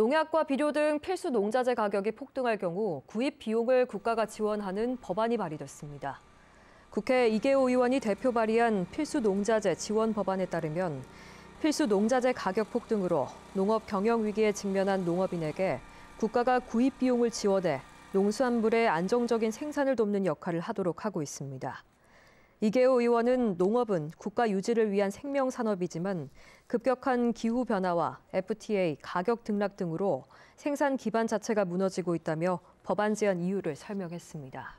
농약과 비료 등 필수 농자재 가격이 폭등할 경우 구입 비용을 국가가 지원하는 법안이 발의됐습니다. 국회 이계호 의원이 대표 발의한 필수 농자재 지원 법안에 따르면 필수 농자재 가격 폭등으로 농업 경영 위기에 직면한 농업인에게 국가가 구입 비용을 지원해 농수산물의 안정적인 생산을 돕는 역할을 하도록 하고 있습니다. 이계호 의원은 농업은 국가 유지를 위한 생명산업이지만 급격한 기후변화와 FTA 가격 등락 등으로 생산 기반 자체가 무너지고 있다며 법안 제안 이유를 설명했습니다.